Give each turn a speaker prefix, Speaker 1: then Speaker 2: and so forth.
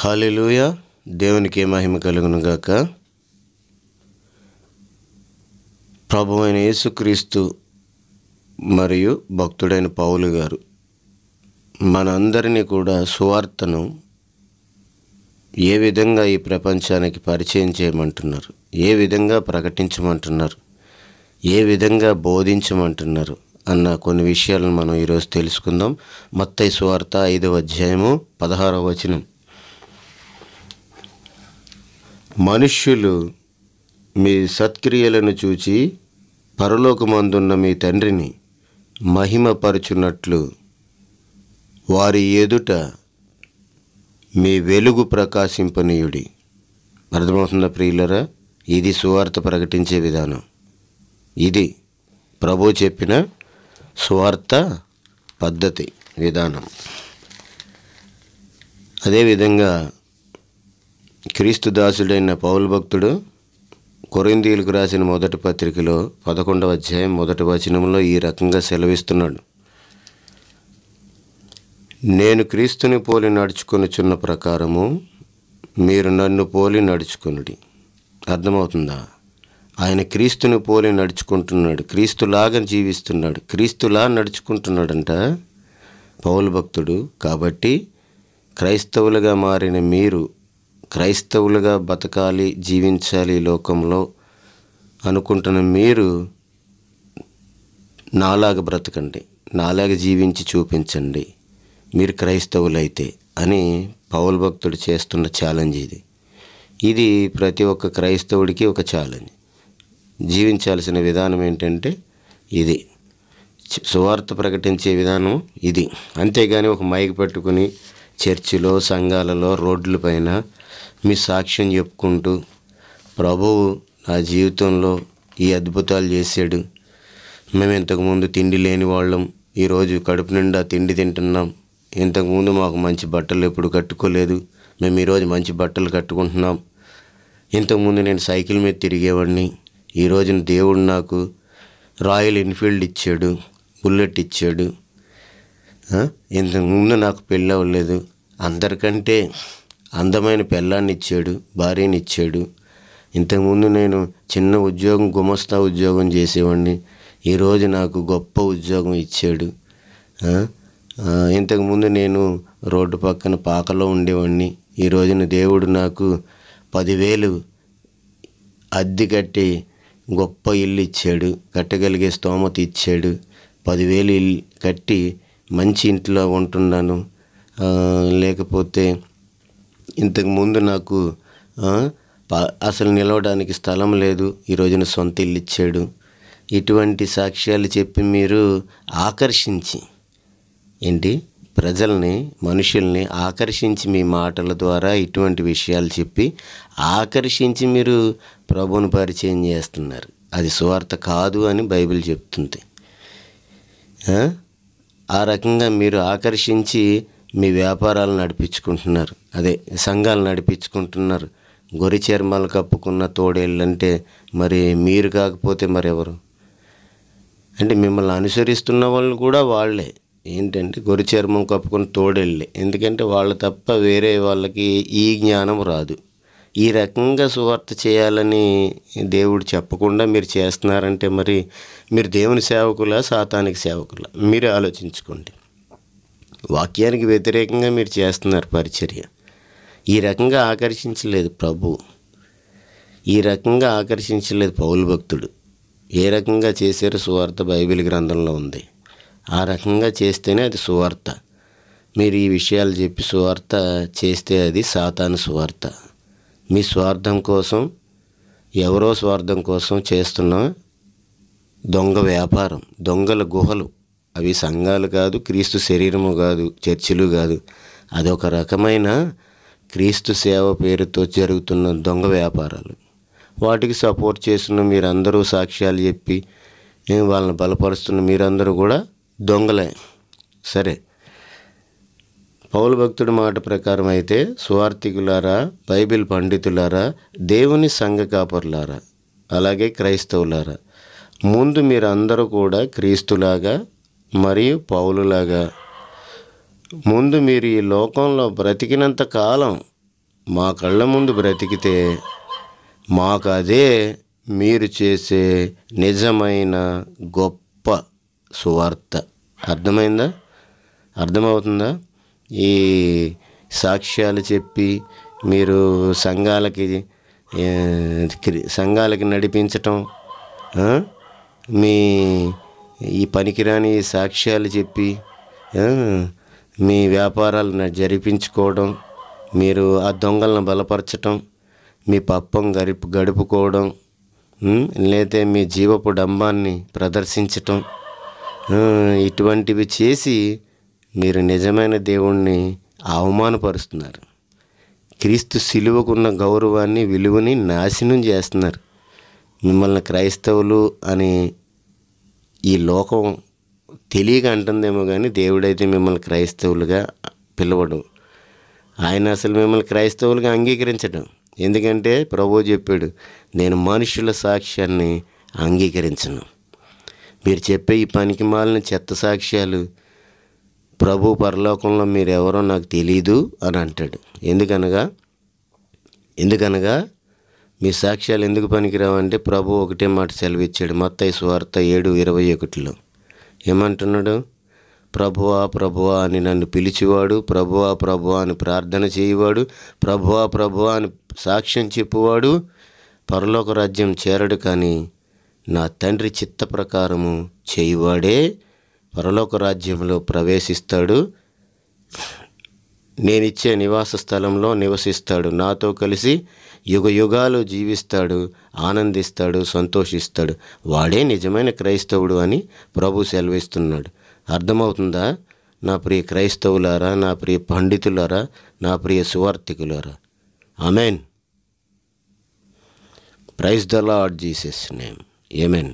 Speaker 1: hallelujah దేవునికి మహిమ కలుగునుగాక ప్రభు అయిన యేసుక్రీస్తు మరియు భక్తుడైన పౌలు గారు మనందరినీ కూడా సువార్తను ఏ విధంగా ఈ ప్రపంచానికి పరిచయం చేయమంటున్నారు ఏ విధంగా ప్రకటించమంటున్నారు ఏ విధంగా బోధించమంటున్నారు అన్న కొన్ని విషయాలను మనం ఈరోజు తెలుసుకుందాం మత్తై సువార్త ఐదవ అధ్యాయము పదహారవ వచనం మనుష్యులు మీ సత్క్రియలను చూచి పరలోకమందున్న మీ తండ్రిని మహిమపరుచున్నట్లు వారి ఎదుట మీ వెలుగు ప్రకాశింపనీయుడి అర్థమవుతున్న ప్రియులరా ఇది సువార్త ప్రకటించే విధానం ఇది ప్రభు చెప్పిన స్వార్థ పద్ధతి విధానం అదేవిధంగా క్రీస్తు దాసుడైన పౌలు భక్తుడు కొరిందీలకు రాసిన మొదటి పత్రికలో పదకొండవ అధ్యాయం మొదటి వచనంలో ఈ రకంగా సెలవిస్తున్నాడు నేను క్రీస్తుని పోలి నడుచుకొనిచున్న ప్రకారము మీరు నన్ను పోలి నడుచుకునుడి అర్థమవుతుందా ఆయన క్రీస్తుని పోలి నడుచుకుంటున్నాడు క్రీస్తులాగా జీవిస్తున్నాడు క్రీస్తులా నడుచుకుంటున్నాడంట పౌలు భక్తుడు కాబట్టి క్రైస్తవులుగా మారిన మీరు క్రైస్తవులుగా బతకాలి జీవించాలి లోకంలో అనుకుంటున్న మీరు నాలాగ బ్రతకండి నాలాగ జీవించి చూపించండి మీరు క్రైస్తవులైతే అని పౌల్ భక్తుడు చేస్తున్న ఛాలెంజ్ ఇది ఇది ప్రతి ఒక్క క్రైస్తవుడికి ఒక ఛాలెంజ్ జీవించాల్సిన విధానం ఏంటంటే ఇది సువార్త ప్రకటించే విధానం ఇది అంతేగాని ఒక మైక్ పెట్టుకుని చర్చిలో సంఘాలలో రోడ్లపైన మీ సాక్ష్యం చెప్పుకుంటూ ప్రభువు నా జీవితంలో ఈ అద్భుతాలు చేశాడు మేము ఇంతకుముందు తిండి లేని వాళ్ళం ఈరోజు కడుపు నిండా తిండి తింటున్నాం ఇంతకుముందు మాకు మంచి బట్టలు ఎప్పుడు కట్టుకోలేదు మేము ఈరోజు మంచి బట్టలు కట్టుకుంటున్నాం ఇంతకుముందు నేను సైకిల్ మీద తిరిగేవాడిని ఈరోజు దేవుడు నాకు రాయల్ ఎన్ఫీల్డ్ ఇచ్చాడు బుల్లెట్ ఇచ్చాడు ఇంతకుముందు నాకు పెళ్ళి అవ్వలేదు అందరికంటే అందమైన ఇచ్చాడు భార్యని ఇచ్చాడు ఇంతకుముందు నేను చిన్న ఉద్యోగం గుమస్తా ఉద్యోగం చేసేవాడిని ఈరోజు నాకు గొప్ప ఉద్యోగం ఇచ్చాడు ఇంతకుముందు నేను రోడ్డు పక్కన పాకలో ఉండేవాడిని ఈ రోజున దేవుడు నాకు పదివేలు అద్దె కట్టి గొప్ప ఇల్లు ఇచ్చాడు కట్టగలిగే స్తోమత ఇచ్చాడు పదివేలు ఇల్లు కట్టి మంచి ఇంట్లో ఉంటున్నాను లేకపోతే ఇంతకుముందు నాకు అసలు నిలవడానికి స్థలం లేదు ఈ రోజున సొంత ఇల్లు ఇచ్చాడు ఇటువంటి సాక్ష్యాలు చెప్పి మీరు ఆకర్షించి ఏంటి ప్రజల్ని మనుషుల్ని ఆకర్షించి మీ మాటల ద్వారా ఇటువంటి విషయాలు చెప్పి ఆకర్షించి మీరు ప్రభును పరిచయం చేస్తున్నారు అది సువార్త కాదు అని బైబిల్ చెప్తుంది ఆ రకంగా మీరు ఆకర్షించి మీ వ్యాపారాలు నడిపించుకుంటున్నారు అదే సంఘాలు నడిపించుకుంటున్నారు గొరి చర్మాలు కప్పుకున్న తోడేళ్ళంటే మరి మీరు కాకపోతే మరెవరు అంటే మిమ్మల్ని అనుసరిస్తున్న వాళ్ళు కూడా వాళ్ళే ఏంటంటే గొరి చర్మం కప్పుకున్న తోడేళ్ళే ఎందుకంటే వాళ్ళు తప్ప వేరే వాళ్ళకి ఈ జ్ఞానం రాదు ఈ రకంగా సువార్త చేయాలని దేవుడు చెప్పకుండా మీరు చేస్తున్నారంటే మరి మీరు దేవుని సేవకులా సాతానికి సేవకులా మీరే ఆలోచించుకోండి వాక్యానికి వ్యతిరేకంగా మీరు చేస్తున్నారు పరిచర్య ఈ రకంగా ఆకర్షించలేదు ప్రభు ఈ రకంగా ఆకర్షించలేదు పౌలు భక్తుడు ఏ రకంగా చేశారు సువార్త బైబిల్ గ్రంథంలో ఉంది ఆ రకంగా చేస్తేనే అది సువార్త మీరు ఈ విషయాలు చెప్పి సువార్త చేస్తే అది సాతాను సువార్త మీ స్వార్థం కోసం ఎవరో స్వార్థం కోసం చేస్తున్న దొంగ వ్యాపారం దొంగల గుహలు అవి సంఘాలు కాదు క్రీస్తు శరీరము కాదు చర్చిలు కాదు అదొక రకమైన క్రీస్తు సేవ పేరుతో జరుగుతున్న దొంగ వ్యాపారాలు వాటికి సపోర్ట్ చేస్తున్న మీరందరూ సాక్ష్యాలు చెప్పి వాళ్ళని బలపరుస్తున్న మీరందరూ కూడా దొంగలే సరే పౌల భక్తుడి మాట ప్రకారం అయితే స్వార్థికులారా బైబిల్ పండితులారా దేవుని సంఘ కాపరులారా అలాగే క్రైస్తవులారా ముందు మీరందరూ కూడా క్రీస్తులాగా మరియు పౌలులాగా ముందు మీరు ఈ లోకంలో బ్రతికినంత కాలం మా కళ్ళ ముందు బ్రతికితే మాకు అదే మీరు చేసే నిజమైన గొప్ప సువార్త అర్థమైందా అర్థమవుతుందా ఈ సాక్ష్యాలు చెప్పి మీరు సంఘాలకి సంఘాలకి నడిపించటం మీ ఈ పనికిరాని సాక్ష్యాలు చెప్పి మీ వ్యాపారాలను జరిపించుకోవడం మీరు ఆ దొంగలను బలపరచటం మీ పప్పం గరిపు గడుపుకోవడం లేదా మీ జీవపు డంబాన్ని ప్రదర్శించటం ఇటువంటివి చేసి మీరు నిజమైన దేవుణ్ణి అవమానపరుస్తున్నారు క్రీస్తు సిలువకున్న గౌరవాన్ని విలువని నాశనం చేస్తున్నారు మిమ్మల్ని క్రైస్తవులు అని ఈ లోకం తెలియక అంటుందేమో కానీ దేవుడైతే మిమ్మల్ని క్రైస్తవులుగా పిలవడం ఆయన అసలు మిమ్మల్ని క్రైస్తవులుగా అంగీకరించడం ఎందుకంటే ప్రభు చెప్పాడు నేను మనుషుల సాక్ష్యాన్ని అంగీకరించను మీరు చెప్పే ఈ పనికి మాలిన చెత్త సాక్ష్యాలు ప్రభు పరలోకంలో మీరెవరో నాకు తెలీదు అని అంటాడు ఎందుకనగా ఎందుకనగా మీ సాక్ష్యాలు ఎందుకు పనికిరావంటే ప్రభు ఒకటే మాట సెలవిచ్చాడు మత్తయి స్వార్థ ఏడు ఇరవై ఒకటిలో ఏమంటున్నాడు ప్రభువా ప్రభువా అని నన్ను పిలిచేవాడు ప్రభువా ప్రభువా అని ప్రార్థన చేయవాడు ప్రభువా ప్రభువా అని సాక్ష్యం చెప్పువాడు పరలోక రాజ్యం చేరడు కానీ నా తండ్రి చిత్త ప్రకారము చేయువాడే పరలోక రాజ్యంలో ప్రవేశిస్తాడు నేనిచ్చే నివాస స్థలంలో నివసిస్తాడు నాతో కలిసి యుగ యుగాలు జీవిస్తాడు ఆనందిస్తాడు సంతోషిస్తాడు వాడే నిజమైన క్రైస్తవుడు అని ప్రభు సెలవిస్తున్నాడు అర్థమవుతుందా నా ప్రియ క్రైస్తవులారా నా ప్రియ పండితులారా నా ప్రియ సువార్థికులారా amen praise the Lord Jesus name amen